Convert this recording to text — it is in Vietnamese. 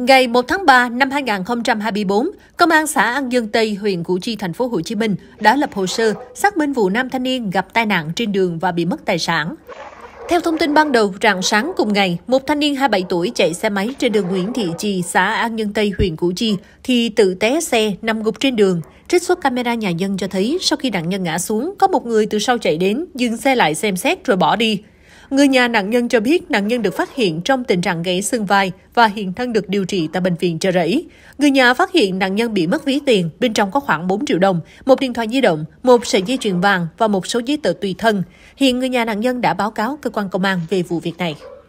Ngày 1 tháng 3 năm 2024, Công an xã An Dương Tây, huyện Củ Chi, thành phố Hồ Chí Minh đã lập hồ sơ xác minh vụ nam thanh niên gặp tai nạn trên đường và bị mất tài sản. Theo thông tin ban đầu, rạng sáng cùng ngày, một thanh niên 27 tuổi chạy xe máy trên đường Nguyễn Thị Trì, xã An Nhân Tây, huyện Củ Chi, thì tự té xe nằm gục trên đường. Trích xuất camera nhà dân cho thấy, sau khi nạn nhân ngã xuống, có một người từ sau chạy đến, dừng xe lại xem xét rồi bỏ đi. Người nhà nạn nhân cho biết nạn nhân được phát hiện trong tình trạng gãy xương vai và hiện thân được điều trị tại bệnh viện Chợ Rẫy. Người nhà phát hiện nạn nhân bị mất ví tiền, bên trong có khoảng 4 triệu đồng, một điện thoại di động, một sợi dây chuyền vàng và một số giấy tờ tùy thân. Hiện người nhà nạn nhân đã báo cáo cơ quan công an về vụ việc này.